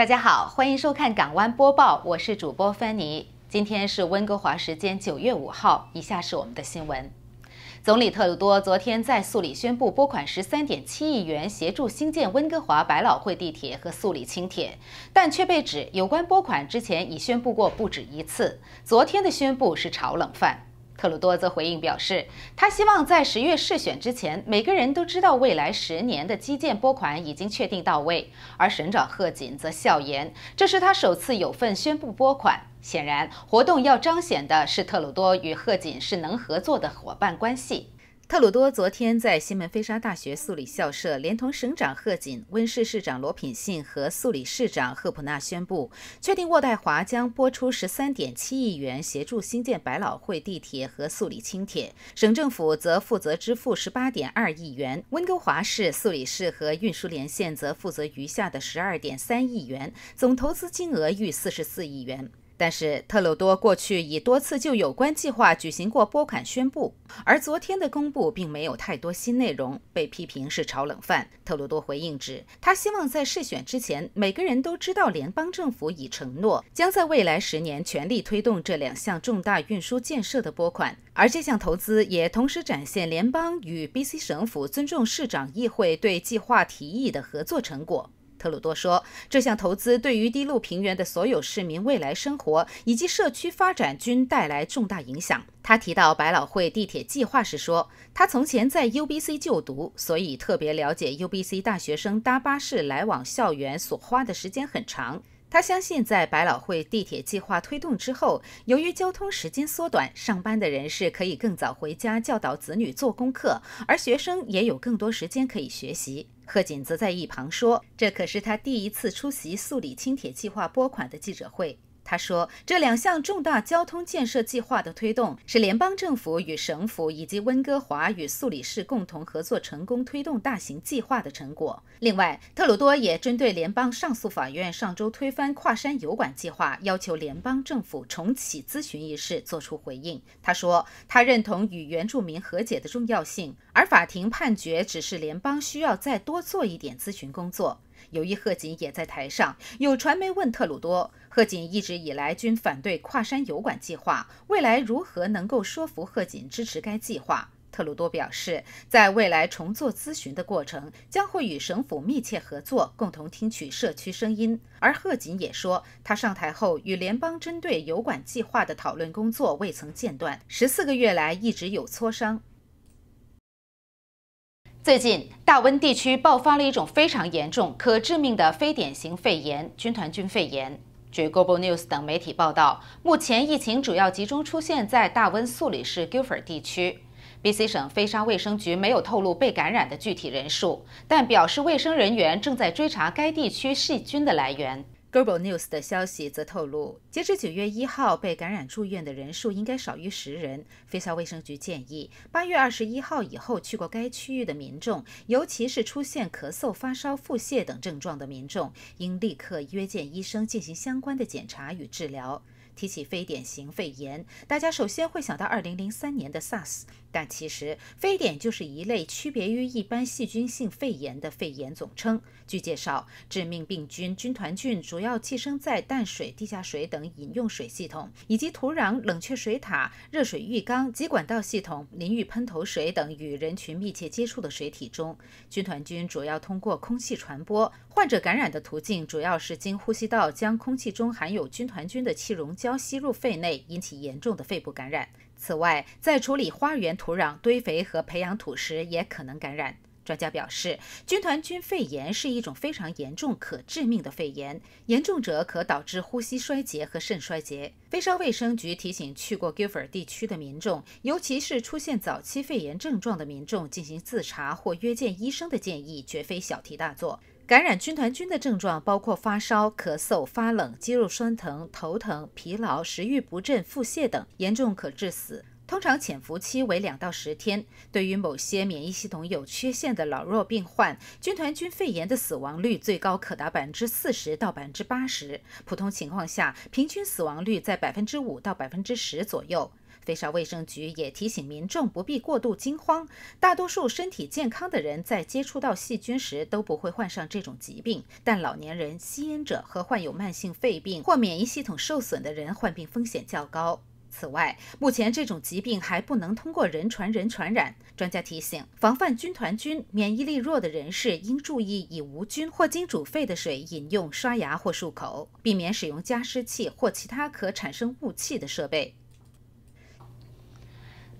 大家好，欢迎收看《港湾播报》，我是主播芬妮。今天是温哥华时间九月五号，以下是我们的新闻。总理特鲁多昨天在素里宣布拨款十三点七亿元，协助新建温哥华百老汇地铁和素里轻铁，但却被指有关拨款之前已宣布过不止一次，昨天的宣布是炒冷饭。特鲁多则回应表示，他希望在十月试选之前，每个人都知道未来十年的基建拨款已经确定到位。而省长贺锦则笑言，这是他首次有份宣布拨款。显然，活动要彰显的是特鲁多与贺锦是能合作的伙伴关系。特鲁多昨天在西门菲沙大学素里校舍，连同省长贺锦、温市市长罗品信和素里市长赫普纳宣布，确定渥太华将拨出十三点七亿元协助新建百老汇地铁和素里轻铁，省政府则负责支付十八点二亿元，温哥华市、素里市和运输连线则负责余下的十二点三亿元，总投资金额逾四十四亿元。但是，特鲁多过去已多次就有关计划举行过拨款宣布，而昨天的公布并没有太多新内容，被批评是炒冷饭。特鲁多回应指，他希望在试选之前，每个人都知道联邦政府已承诺将在未来十年全力推动这两项重大运输建设的拨款，而这项投资也同时展现联邦与 BC 省府尊重市长议会对计划提议的合作成果。特鲁多说，这项投资对于低路平原的所有市民未来生活以及社区发展均带来重大影响。他提到百老汇地铁计划时说，他从前在 UBC 就读，所以特别了解 UBC 大学生搭巴士来往校园所花的时间很长。他相信，在百老汇地铁计划推动之后，由于交通时间缩短，上班的人士可以更早回家教导子女做功课，而学生也有更多时间可以学习。贺锦则在一旁说：“这可是他第一次出席素里轻铁计划拨款的记者会。”他说，这两项重大交通建设计划的推动，是联邦政府与省府以及温哥华与素里市共同合作成功推动大型计划的成果。另外，特鲁多也针对联邦上诉法院上周推翻跨山油管计划，要求联邦政府重启咨询一事作出回应。他说，他认同与原住民和解的重要性，而法庭判决只是联邦需要再多做一点咨询工作。由于贺锦也在台上，有传媒问特鲁多，贺锦一直以来均反对跨山油管计划，未来如何能够说服贺锦支持该计划？特鲁多表示，在未来重做咨询的过程，将会与省府密切合作，共同听取社区声音。而贺锦也说，他上台后与联邦针对油管计划的讨论工作未曾间断，十四个月来一直有磋商。最近，大温地区爆发了一种非常严重、可致命的非典型肺炎——军团菌肺炎。据 Global News 等媒体报道，目前疫情主要集中出现在大温素里市 g u i l r d 地区。BC 省非卫生局没有透露被感染的具体人数，但表示卫生人员正在追查该地区细菌的来源。Global News 的消息则透露，截至九月一号，被感染住院的人数应该少于十人。非萨卫生局建议，八月二十一号以后去过该区域的民众，尤其是出现咳嗽、发烧、腹泻等症状的民众，应立刻约见医生进行相关的检查与治疗。提起非典型肺炎，大家首先会想到二零零三年的 SARS。但其实，非典就是一类区别于一般细菌性肺炎的肺炎总称。据介绍，致命病菌军团菌主要寄生在淡水、地下水等饮用水系统，以及土壤、冷却水塔、热水浴缸及管道系统、淋浴喷头水等与人群密切接触的水体中。军团菌主要通过空气传播，患者感染的途径主要是经呼吸道将空气中含有军团菌的气溶胶吸入肺内，引起严重的肺部感染。此外，在处理花园土壤、堆肥和培养土时，也可能感染。专家表示，军团菌肺炎是一种非常严重、可致命的肺炎，严重者可导致呼吸衰竭和肾衰竭。非沙卫生局提醒去过 Gifford 地区的民众，尤其是出现早期肺炎症状的民众，进行自查或约见医生的建议，绝非小题大做。感染军团菌的症状包括发烧、咳嗽、发冷、肌肉酸疼、头疼、疲劳、食欲不振、腹泻等，严重可致死。通常潜伏期为两到十天。对于某些免疫系统有缺陷的老弱病患，军团菌肺炎的死亡率最高可达百分之四十到百分之八十。普通情况下，平均死亡率在百分之五到百分之十左右。肥少卫生局也提醒民众不必过度惊慌，大多数身体健康的人在接触到细菌时都不会患上这种疾病，但老年人、吸烟者和患有慢性肺病或免疫系统受损的人患病风险较高。此外，目前这种疾病还不能通过人传人传染。专家提醒，防范军团菌，免疫力弱的人士应注意以无菌或经煮沸的水饮用、刷牙或漱口，避免使用加湿器或其他可产生雾气的设备。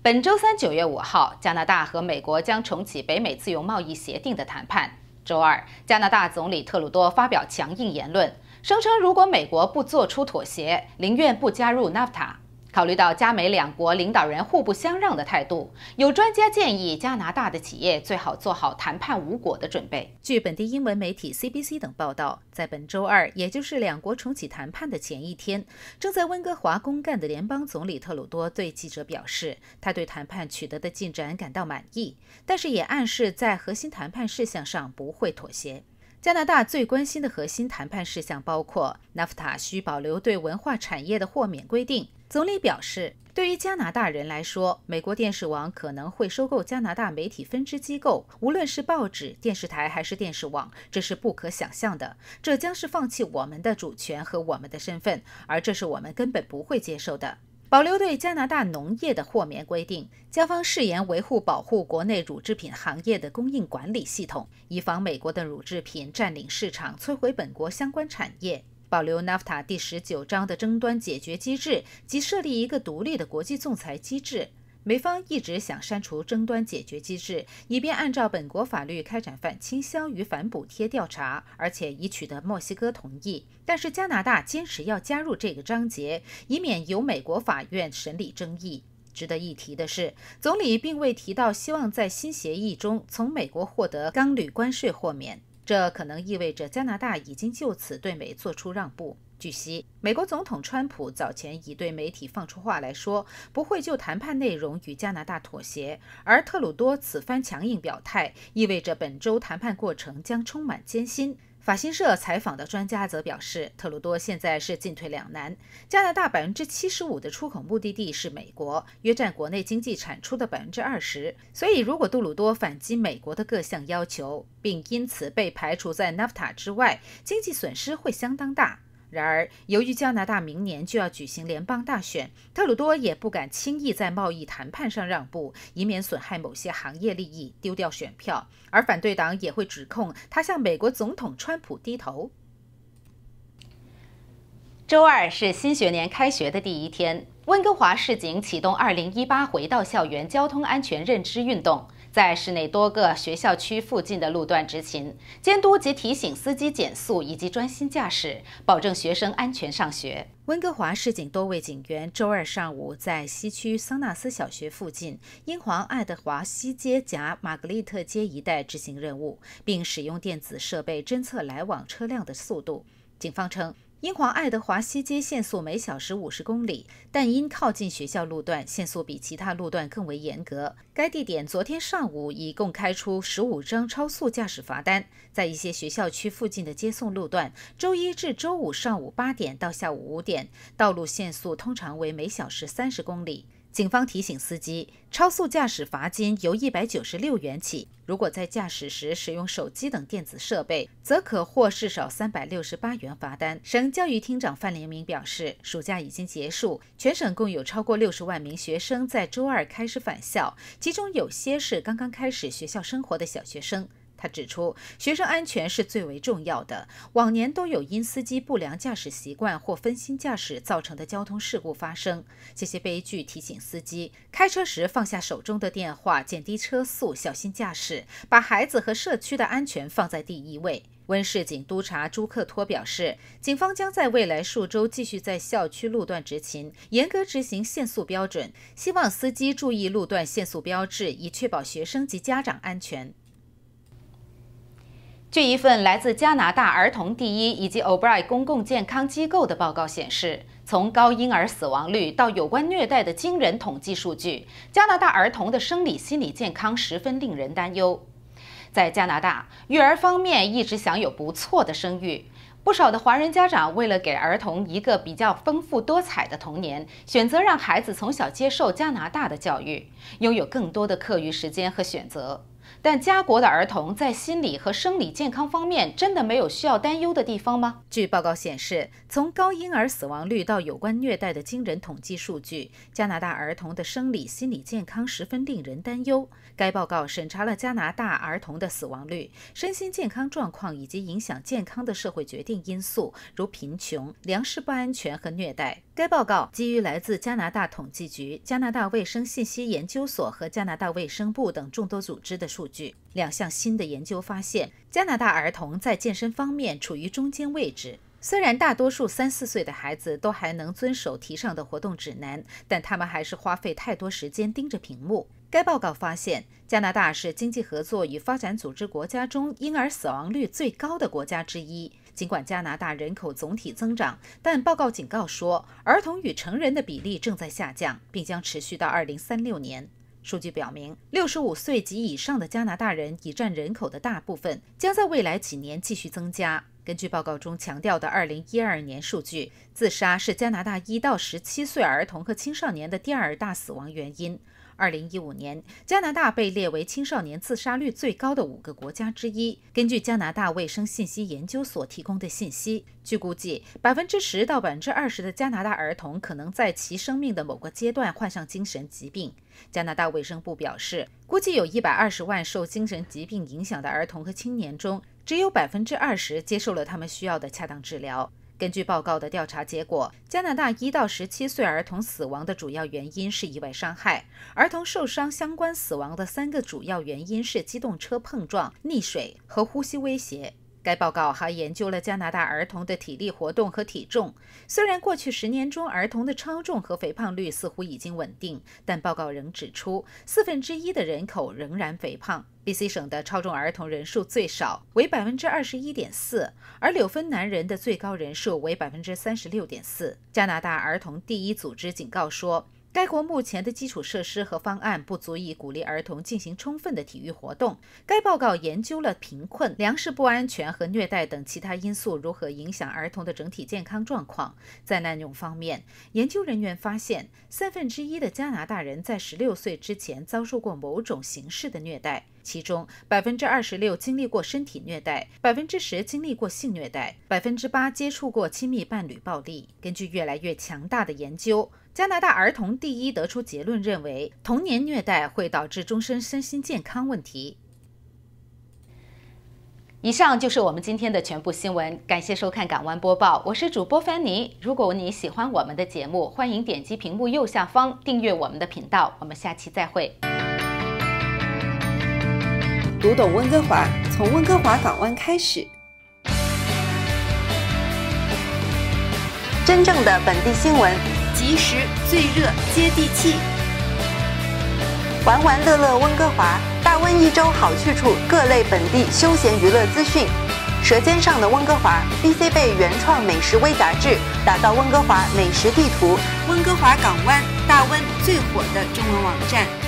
本周三，九月五号，加拿大和美国将重启北美自由贸易协定的谈判。周二，加拿大总理特鲁多发表强硬言论，声称如果美国不做出妥协，宁愿不加入 NAFTA。考虑到加美两国领导人互不相让的态度，有专家建议加拿大的企业最好做好谈判无果的准备。据本地英文媒体 CBC 等报道，在本周二，也就是两国重启谈判的前一天，正在温哥华公干的联邦总理特鲁多对记者表示，他对谈判取得的进展感到满意，但是也暗示在核心谈判事项上不会妥协。加拿大最关心的核心谈判事项包括 NAFTA 需保留对文化产业的豁免规定。总理表示，对于加拿大人来说，美国电视网可能会收购加拿大媒体分支机构，无论是报纸、电视台还是电视网，这是不可想象的。这将是放弃我们的主权和我们的身份，而这是我们根本不会接受的。保留对加拿大农业的豁免规定，加方誓言维护保护国内乳制品行业的供应管理系统，以防美国的乳制品占领市场，摧毁本国相关产业。保留 NAFTA 第十九章的争端解决机制及设立一个独立的国际仲裁机制。美方一直想删除争端解决机制，以便按照本国法律开展反倾销与反补贴调查，而且已取得墨西哥同意。但是加拿大坚持要加入这个章节，以免由美国法院审理争议。值得一提的是，总理并未提到希望在新协议中从美国获得钢铝关税豁免。这可能意味着加拿大已经就此对美做出让步。据悉，美国总统川普早前已对媒体放出话来说，不会就谈判内容与加拿大妥协。而特鲁多此番强硬表态，意味着本周谈判过程将充满艰辛。法新社采访的专家则表示，特鲁多现在是进退两难。加拿大百分之七十五的出口目的地是美国，约占国内经济产出的百分之二十。所以，如果杜鲁多反击美国的各项要求，并因此被排除在 NAFTA 之外，经济损失会相当大。然而，由于加拿大明年就要举行联邦大选，特鲁多也不敢轻易在贸易谈判上让步，以免损害某些行业利益、丢掉选票。而反对党也会指控他向美国总统川普低头。周二是新学年开学的第一天，温哥华市警启动2018回到校园交通安全认知运动。在市内多个学校区附近的路段执勤，监督及提醒司机减速以及专心驾驶，保证学生安全上学。温哥华市警多位警员周二上午在西区桑纳斯小学附近、英皇爱德华西街夹玛格丽特街一带执行任务，并使用电子设备侦测来往车辆的速度。警方称。英皇爱德华西街限速每小时五十公里，但因靠近学校路段，限速比其他路段更为严格。该地点昨天上午已共开出十五张超速驾驶罚单。在一些学校区附近的接送路段，周一至周五上午八点到下午五点，道路限速通常为每小时三十公里。警方提醒司机，超速驾驶罚金由一百九十六元起，如果在驾驶时使用手机等电子设备，则可获至少三百六十八元罚单。省教育厅长范连明表示，暑假已经结束，全省共有超过六十万名学生在周二开始返校，其中有些是刚刚开始学校生活的小学生。他指出，学生安全是最为重要的。往年都有因司机不良驾驶习惯或分心驾驶造成的交通事故发生。这些悲剧提醒司机，开车时放下手中的电话，减低车速，小心驾驶，把孩子和社区的安全放在第一位。温市警督察朱克托表示，警方将在未来数周继续在校区路段执勤，严格执行限速标准，希望司机注意路段限速标志，以确保学生及家长安全。据一份来自加拿大儿童第一以及 O'Brien 公共健康机构的报告显示，从高婴儿死亡率到有关虐待的惊人统计数据，加拿大儿童的生理心理健康十分令人担忧。在加拿大，育儿方面一直享有不错的声誉，不少的华人家长为了给儿童一个比较丰富多彩的童年，选择让孩子从小接受加拿大的教育，拥有更多的课余时间和选择。但家国的儿童在心理和生理健康方面真的没有需要担忧的地方吗？据报告显示，从高婴儿死亡率到有关虐待的惊人统计数据，加拿大儿童的生理心理健康十分令人担忧。该报告审查了加拿大儿童的死亡率、身心健康状况以及影响健康的社会决定因素，如贫穷、粮食不安全和虐待。该报告基于来自加拿大统计局、加拿大卫生信息研究所和加拿大卫生部等众多组织的数据。两项新的研究发现，加拿大儿童在健身方面处于中间位置。虽然大多数三四岁的孩子都还能遵守提上的活动指南，但他们还是花费太多时间盯着屏幕。该报告发现，加拿大是经济合作与发展组织国家中婴儿死亡率最高的国家之一。尽管加拿大人口总体增长，但报告警告说，儿童与成人的比例正在下降，并将持续到二零三六年。数据表明，六十五岁及以上的加拿大人已占人口的大部分，将在未来几年继续增加。根据报告中强调的二零一二年数据，自杀是加拿大一到十七岁儿童和青少年的第二大死亡原因。二零一五年，加拿大被列为青少年自杀率最高的五个国家之一。根据加拿大卫生信息研究所提供的信息，据估计，百分之十到百分之二十的加拿大儿童可能在其生命的某个阶段患上精神疾病。加拿大卫生部表示，估计有一百二十万受精神疾病影响的儿童和青年中，只有百分之二十接受了他们需要的恰当治疗。根据报告的调查结果，加拿大一到十七岁儿童死亡的主要原因是意外伤害。儿童受伤相关死亡的三个主要原因是机动车碰撞、溺水和呼吸威胁。该报告还研究了加拿大儿童的体力活动和体重。虽然过去十年中儿童的超重和肥胖率似乎已经稳定，但报告仍指出，四分之一的人口仍然肥胖。BC 省的超重儿童人数最少，为百分之二十一点四，而纽芬兰人的最高人数为百分之三十六点四。加拿大儿童第一组织警告说。该国目前的基础设施和方案不足以鼓励儿童进行充分的体育活动。该报告研究了贫困、粮食不安全和虐待等其他因素如何影响儿童的整体健康状况。在滥用方面，研究人员发现，三分之一的加拿大人在16岁之前遭受过某种形式的虐待。其中百分之二十六经历过身体虐待，百分之十经历过性虐待，百分之八接触过亲密伴侣暴力。根据越来越强大的研究，加拿大儿童第一得出结论认为，童年虐待会导致终身身心健康问题。以上就是我们今天的全部新闻，感谢收看《港湾播报》，我是主播范妮。如果你喜欢我们的节目，欢迎点击屏幕右下方订阅我们的频道。我们下期再会。读懂温哥华，从温哥华港湾开始。真正的本地新闻，及时、最热、接地气。玩玩乐乐温哥华，大温一周好去处，各类本地休闲娱乐资讯。舌尖上的温哥华，BC b 原创美食微杂志，打造温哥华美食地图。温哥华港湾，大温最火的中文网站。